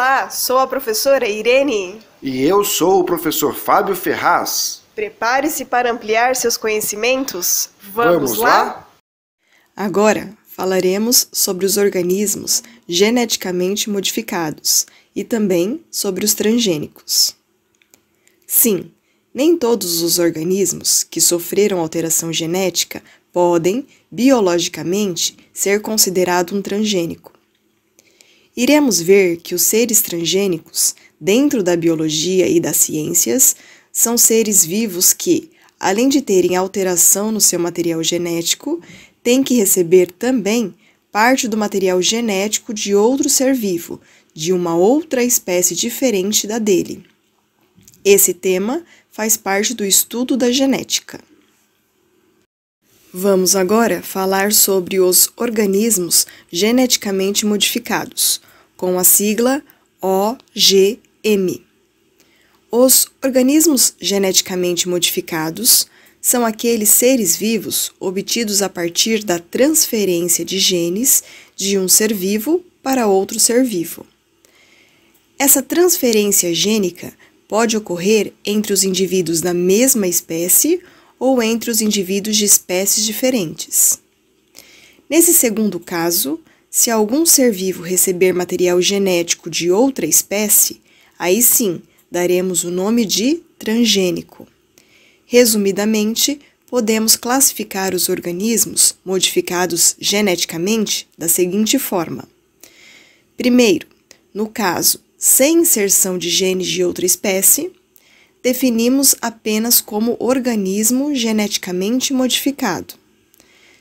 Olá, sou a professora Irene. E eu sou o professor Fábio Ferraz. Prepare-se para ampliar seus conhecimentos. Vamos, Vamos lá? lá? Agora falaremos sobre os organismos geneticamente modificados e também sobre os transgênicos. Sim, nem todos os organismos que sofreram alteração genética podem, biologicamente, ser considerado um transgênico iremos ver que os seres transgênicos, dentro da biologia e das ciências, são seres vivos que, além de terem alteração no seu material genético, têm que receber também parte do material genético de outro ser vivo, de uma outra espécie diferente da dele. Esse tema faz parte do estudo da genética. Vamos agora falar sobre os organismos geneticamente modificados, com a sigla OGM. Os organismos geneticamente modificados são aqueles seres vivos obtidos a partir da transferência de genes de um ser vivo para outro ser vivo. Essa transferência gênica pode ocorrer entre os indivíduos da mesma espécie ou entre os indivíduos de espécies diferentes. Nesse segundo caso, se algum ser vivo receber material genético de outra espécie, aí sim daremos o nome de transgênico. Resumidamente, podemos classificar os organismos modificados geneticamente da seguinte forma: primeiro, no caso sem inserção de genes de outra espécie, definimos apenas como organismo geneticamente modificado.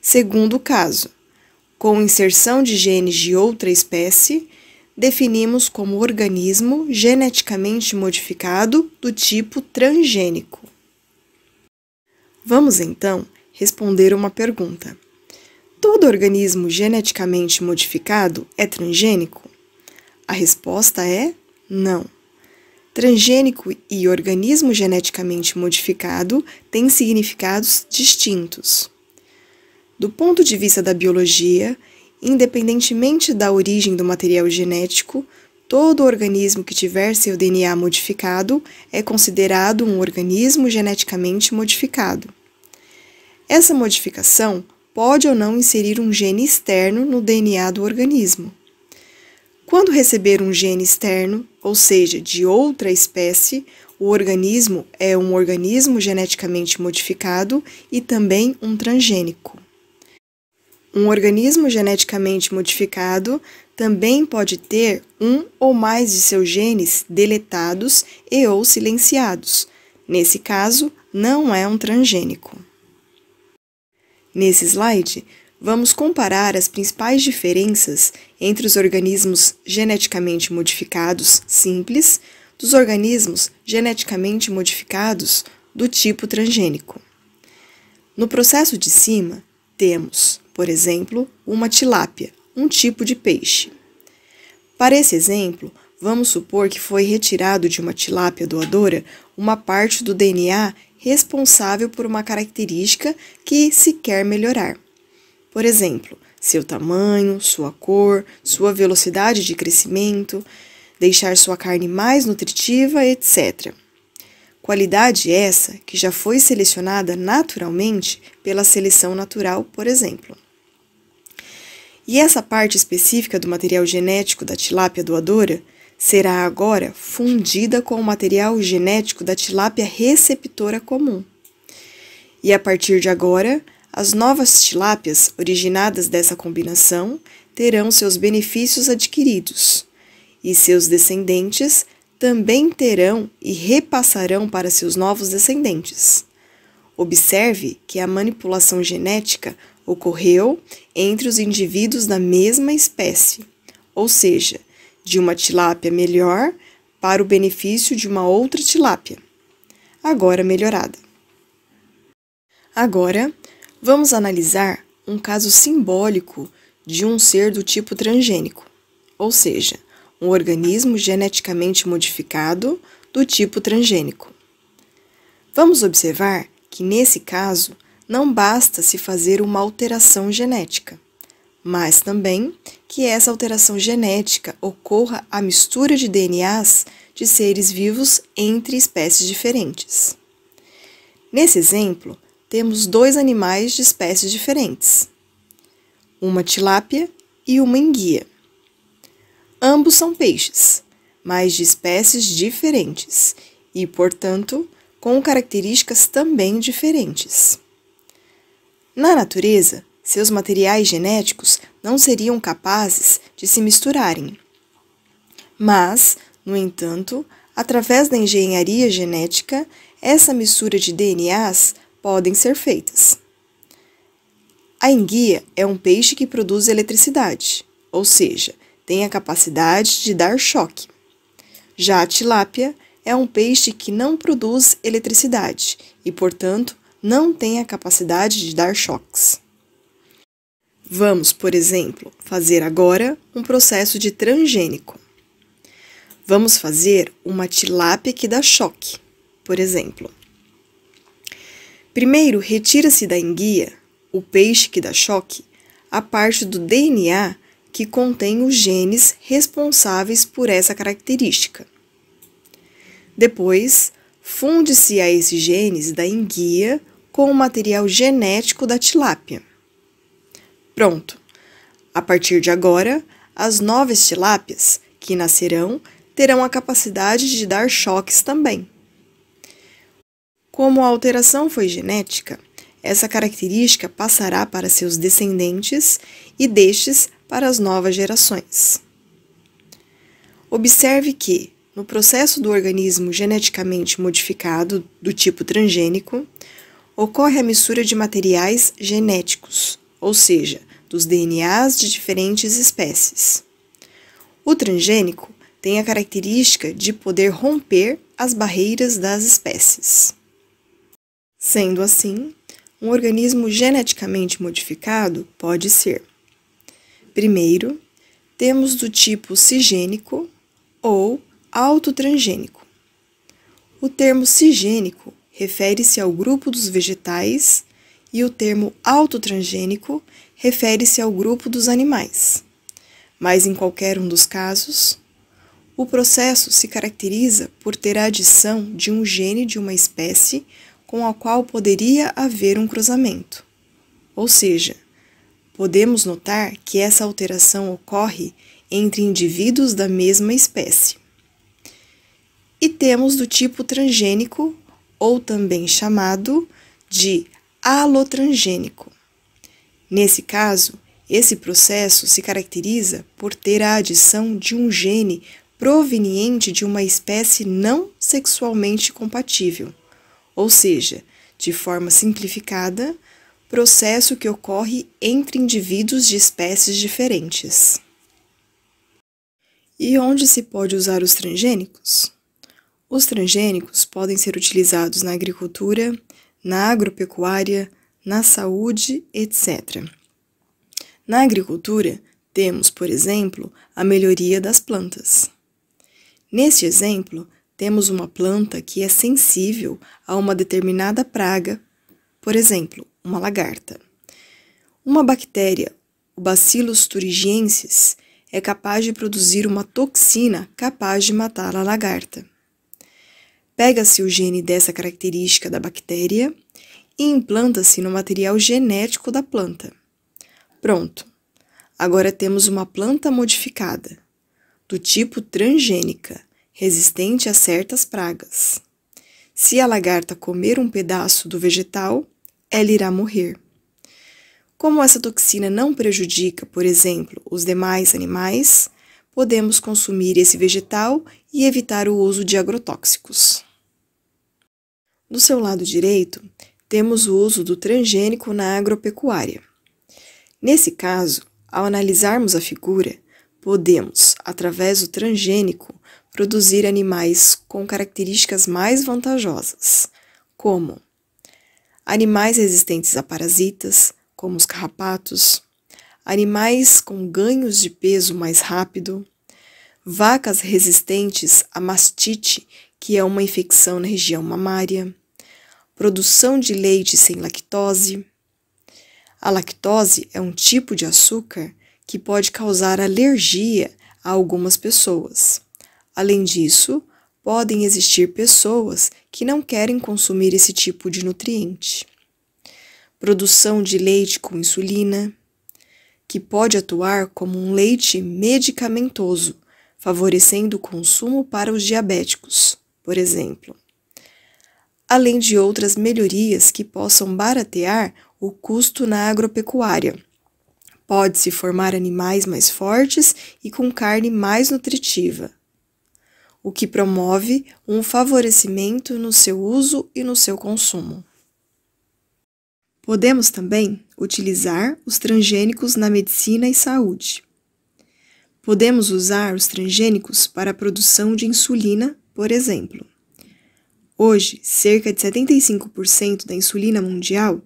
Segundo caso, com inserção de genes de outra espécie, definimos como organismo geneticamente modificado do tipo transgênico. Vamos então responder uma pergunta. Todo organismo geneticamente modificado é transgênico? A resposta é não. Transgênico e organismo geneticamente modificado têm significados distintos. Do ponto de vista da biologia, independentemente da origem do material genético, todo organismo que tiver seu DNA modificado é considerado um organismo geneticamente modificado. Essa modificação pode ou não inserir um gene externo no DNA do organismo. Quando receber um gene externo, ou seja, de outra espécie, o organismo é um organismo geneticamente modificado e também um transgênico. Um organismo geneticamente modificado também pode ter um ou mais de seus genes deletados e ou silenciados. Nesse caso, não é um transgênico. Nesse slide, vamos comparar as principais diferenças entre os organismos geneticamente modificados simples dos organismos geneticamente modificados do tipo transgênico. No processo de cima, temos, por exemplo, uma tilápia, um tipo de peixe. Para esse exemplo, vamos supor que foi retirado de uma tilápia doadora uma parte do DNA responsável por uma característica que se quer melhorar. Por exemplo, seu tamanho, sua cor, sua velocidade de crescimento, deixar sua carne mais nutritiva, etc. Qualidade essa que já foi selecionada naturalmente pela seleção natural, por exemplo. E essa parte específica do material genético da tilápia doadora será agora fundida com o material genético da tilápia receptora comum. E a partir de agora, as novas tilápias originadas dessa combinação terão seus benefícios adquiridos, e seus descendentes também terão e repassarão para seus novos descendentes. Observe que a manipulação genética ocorreu entre os indivíduos da mesma espécie, ou seja, de uma tilápia melhor para o benefício de uma outra tilápia, agora melhorada. Agora, Vamos analisar um caso simbólico de um ser do tipo transgênico, ou seja, um organismo geneticamente modificado do tipo transgênico. Vamos observar que, nesse caso, não basta se fazer uma alteração genética, mas também que essa alteração genética ocorra a mistura de DNAs de seres vivos entre espécies diferentes. Nesse exemplo, temos dois animais de espécies diferentes, uma tilápia e uma enguia. Ambos são peixes, mas de espécies diferentes e, portanto, com características também diferentes. Na natureza, seus materiais genéticos não seriam capazes de se misturarem. Mas, no entanto, através da engenharia genética, essa mistura de DNAs podem ser feitas. A enguia é um peixe que produz eletricidade, ou seja, tem a capacidade de dar choque. Já a tilápia é um peixe que não produz eletricidade e, portanto, não tem a capacidade de dar choques. Vamos, por exemplo, fazer agora um processo de transgênico. Vamos fazer uma tilápia que dá choque, por exemplo. Primeiro, retira-se da enguia, o peixe que dá choque, a parte do DNA que contém os genes responsáveis por essa característica. Depois, funde-se a esses genes da enguia com o material genético da tilápia. Pronto! A partir de agora, as novas tilápias que nascerão terão a capacidade de dar choques também. Como a alteração foi genética, essa característica passará para seus descendentes e destes para as novas gerações. Observe que, no processo do organismo geneticamente modificado do tipo transgênico, ocorre a mistura de materiais genéticos, ou seja, dos DNAs de diferentes espécies. O transgênico tem a característica de poder romper as barreiras das espécies. Sendo assim, um organismo geneticamente modificado pode ser: primeiro, temos do tipo cigênico ou autotransgênico. O termo cigênico refere-se ao grupo dos vegetais e o termo autotransgênico refere-se ao grupo dos animais. Mas em qualquer um dos casos, o processo se caracteriza por ter a adição de um gene de uma espécie com a qual poderia haver um cruzamento. Ou seja, podemos notar que essa alteração ocorre entre indivíduos da mesma espécie. E temos do tipo transgênico, ou também chamado de alotransgênico. Nesse caso, esse processo se caracteriza por ter a adição de um gene proveniente de uma espécie não sexualmente compatível ou seja, de forma simplificada, processo que ocorre entre indivíduos de espécies diferentes. E onde se pode usar os transgênicos? Os transgênicos podem ser utilizados na agricultura, na agropecuária, na saúde, etc. Na agricultura, temos, por exemplo, a melhoria das plantas. Neste exemplo, temos uma planta que é sensível a uma determinada praga, por exemplo, uma lagarta. Uma bactéria, o Bacillus thuringiensis, é capaz de produzir uma toxina capaz de matar a lagarta. Pega-se o gene dessa característica da bactéria e implanta-se no material genético da planta. Pronto! Agora temos uma planta modificada, do tipo transgênica, resistente a certas pragas. Se a lagarta comer um pedaço do vegetal, ela irá morrer. Como essa toxina não prejudica, por exemplo, os demais animais, podemos consumir esse vegetal e evitar o uso de agrotóxicos. No seu lado direito, temos o uso do transgênico na agropecuária. Nesse caso, ao analisarmos a figura, podemos, através do transgênico, produzir animais com características mais vantajosas, como animais resistentes a parasitas, como os carrapatos, animais com ganhos de peso mais rápido, vacas resistentes à mastite, que é uma infecção na região mamária, produção de leite sem lactose. A lactose é um tipo de açúcar que pode causar alergia a algumas pessoas. Além disso, podem existir pessoas que não querem consumir esse tipo de nutriente. Produção de leite com insulina, que pode atuar como um leite medicamentoso, favorecendo o consumo para os diabéticos, por exemplo. Além de outras melhorias que possam baratear o custo na agropecuária. Pode-se formar animais mais fortes e com carne mais nutritiva o que promove um favorecimento no seu uso e no seu consumo. Podemos também utilizar os transgênicos na medicina e saúde. Podemos usar os transgênicos para a produção de insulina, por exemplo. Hoje, cerca de 75% da insulina mundial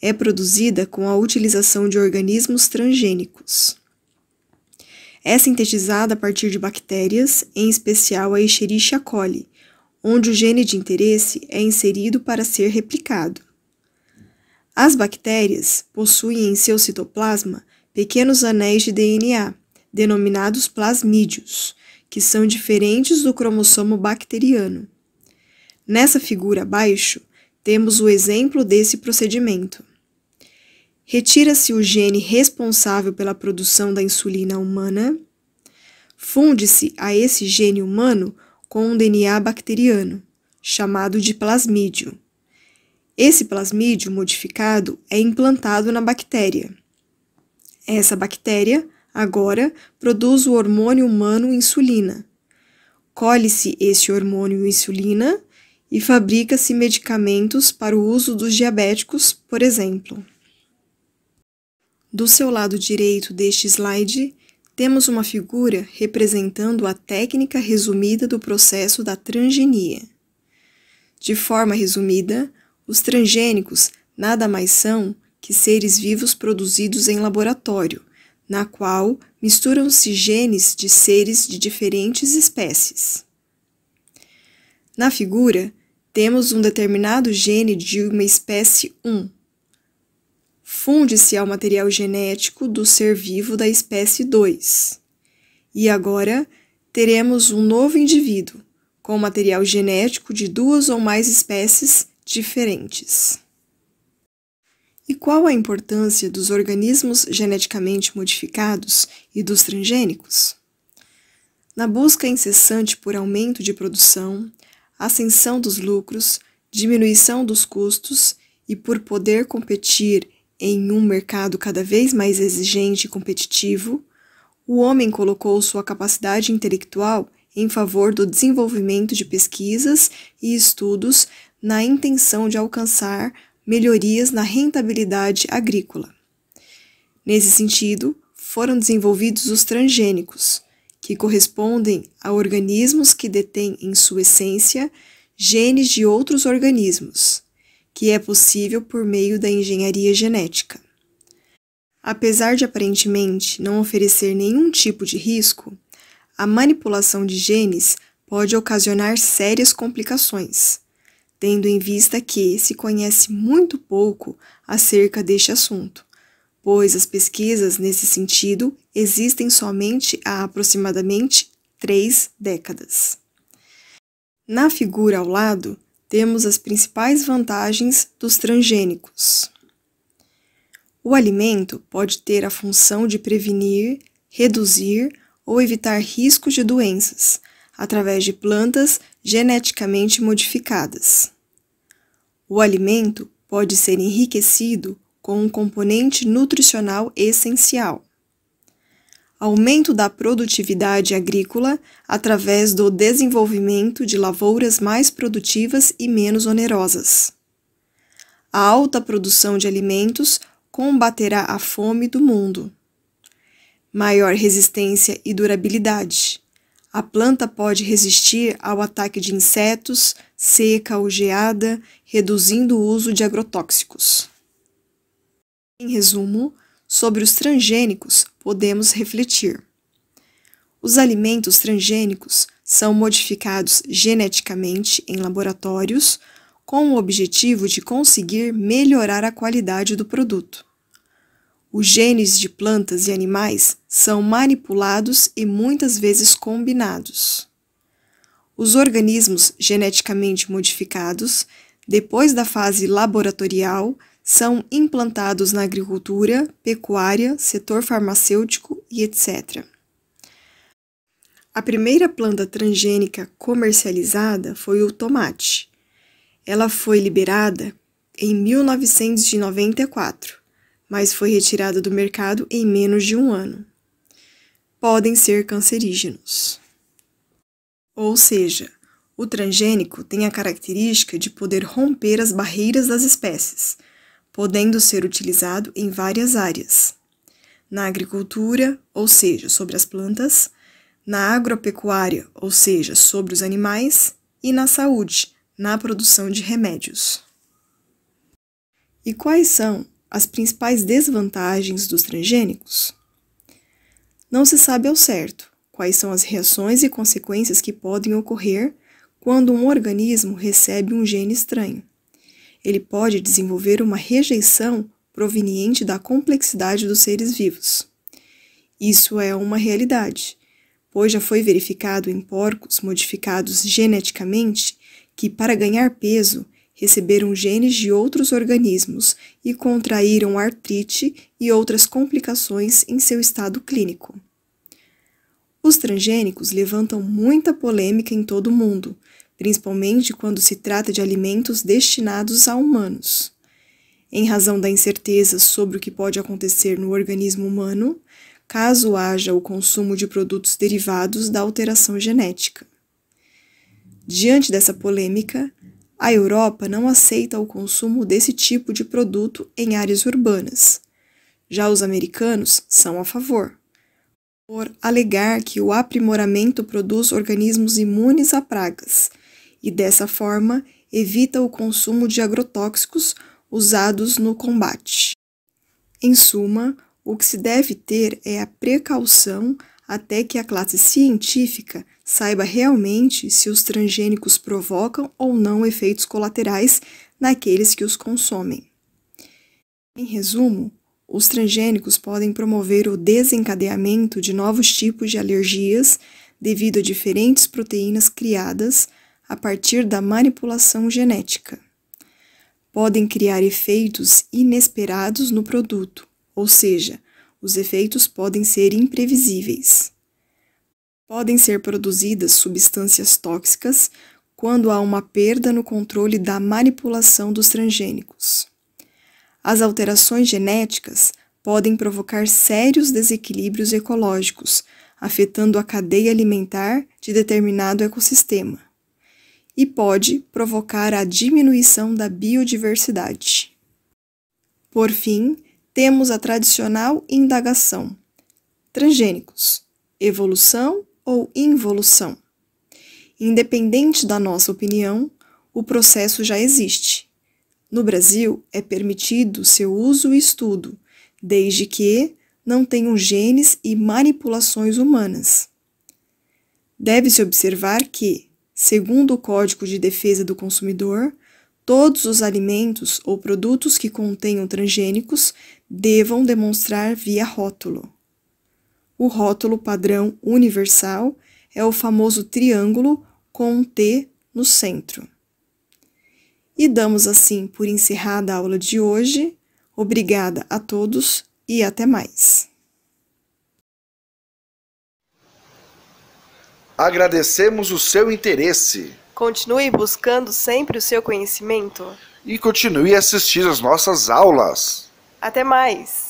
é produzida com a utilização de organismos transgênicos. É sintetizada a partir de bactérias, em especial a Escherichia coli, onde o gene de interesse é inserido para ser replicado. As bactérias possuem em seu citoplasma pequenos anéis de DNA, denominados plasmídios, que são diferentes do cromossomo bacteriano. Nessa figura abaixo, temos o exemplo desse procedimento retira-se o gene responsável pela produção da insulina humana, funde-se a esse gene humano com um DNA bacteriano, chamado de plasmídio. Esse plasmídio modificado é implantado na bactéria. Essa bactéria, agora, produz o hormônio humano insulina. Colhe-se esse hormônio insulina e fabrica-se medicamentos para o uso dos diabéticos, por exemplo. Do seu lado direito deste slide, temos uma figura representando a técnica resumida do processo da transgenia. De forma resumida, os transgênicos nada mais são que seres vivos produzidos em laboratório, na qual misturam-se genes de seres de diferentes espécies. Na figura, temos um determinado gene de uma espécie 1 funde-se ao material genético do ser vivo da espécie 2. E agora teremos um novo indivíduo, com material genético de duas ou mais espécies diferentes. E qual a importância dos organismos geneticamente modificados e dos transgênicos? Na busca incessante por aumento de produção, ascensão dos lucros, diminuição dos custos e por poder competir em um mercado cada vez mais exigente e competitivo, o homem colocou sua capacidade intelectual em favor do desenvolvimento de pesquisas e estudos na intenção de alcançar melhorias na rentabilidade agrícola. Nesse sentido, foram desenvolvidos os transgênicos, que correspondem a organismos que detêm em sua essência genes de outros organismos que é possível por meio da engenharia genética. Apesar de aparentemente não oferecer nenhum tipo de risco, a manipulação de genes pode ocasionar sérias complicações, tendo em vista que se conhece muito pouco acerca deste assunto, pois as pesquisas nesse sentido existem somente há aproximadamente três décadas. Na figura ao lado, temos as principais vantagens dos transgênicos. O alimento pode ter a função de prevenir, reduzir ou evitar riscos de doenças através de plantas geneticamente modificadas. O alimento pode ser enriquecido com um componente nutricional essencial aumento da produtividade agrícola através do desenvolvimento de lavouras mais produtivas e menos onerosas. A alta produção de alimentos combaterá a fome do mundo. Maior resistência e durabilidade. A planta pode resistir ao ataque de insetos, seca ou geada, reduzindo o uso de agrotóxicos. Em resumo, Sobre os transgênicos, podemos refletir. Os alimentos transgênicos são modificados geneticamente em laboratórios com o objetivo de conseguir melhorar a qualidade do produto. Os genes de plantas e animais são manipulados e muitas vezes combinados. Os organismos geneticamente modificados, depois da fase laboratorial, são implantados na agricultura, pecuária, setor farmacêutico e etc. A primeira planta transgênica comercializada foi o tomate. Ela foi liberada em 1994, mas foi retirada do mercado em menos de um ano. Podem ser cancerígenos. Ou seja, o transgênico tem a característica de poder romper as barreiras das espécies podendo ser utilizado em várias áreas. Na agricultura, ou seja, sobre as plantas, na agropecuária, ou seja, sobre os animais, e na saúde, na produção de remédios. E quais são as principais desvantagens dos transgênicos? Não se sabe ao certo quais são as reações e consequências que podem ocorrer quando um organismo recebe um gene estranho ele pode desenvolver uma rejeição proveniente da complexidade dos seres vivos. Isso é uma realidade, pois já foi verificado em porcos modificados geneticamente que, para ganhar peso, receberam genes de outros organismos e contraíram artrite e outras complicações em seu estado clínico. Os transgênicos levantam muita polêmica em todo o mundo, principalmente quando se trata de alimentos destinados a humanos. Em razão da incerteza sobre o que pode acontecer no organismo humano, caso haja o consumo de produtos derivados da alteração genética. Diante dessa polêmica, a Europa não aceita o consumo desse tipo de produto em áreas urbanas. Já os americanos são a favor, por alegar que o aprimoramento produz organismos imunes a pragas, e, dessa forma, evita o consumo de agrotóxicos usados no combate. Em suma, o que se deve ter é a precaução até que a classe científica saiba realmente se os transgênicos provocam ou não efeitos colaterais naqueles que os consomem. Em resumo, os transgênicos podem promover o desencadeamento de novos tipos de alergias devido a diferentes proteínas criadas a partir da manipulação genética. Podem criar efeitos inesperados no produto, ou seja, os efeitos podem ser imprevisíveis. Podem ser produzidas substâncias tóxicas quando há uma perda no controle da manipulação dos transgênicos. As alterações genéticas podem provocar sérios desequilíbrios ecológicos, afetando a cadeia alimentar de determinado ecossistema e pode provocar a diminuição da biodiversidade. Por fim, temos a tradicional indagação: transgênicos, evolução ou involução? Independente da nossa opinião, o processo já existe. No Brasil, é permitido seu uso e estudo, desde que não tenham genes e manipulações humanas. Deve-se observar que, Segundo o Código de Defesa do Consumidor, todos os alimentos ou produtos que contenham transgênicos devam demonstrar via rótulo. O rótulo padrão universal é o famoso triângulo com um T no centro. E damos assim por encerrada a aula de hoje. Obrigada a todos e até mais. Agradecemos o seu interesse. Continue buscando sempre o seu conhecimento. E continue assistindo às as nossas aulas. Até mais!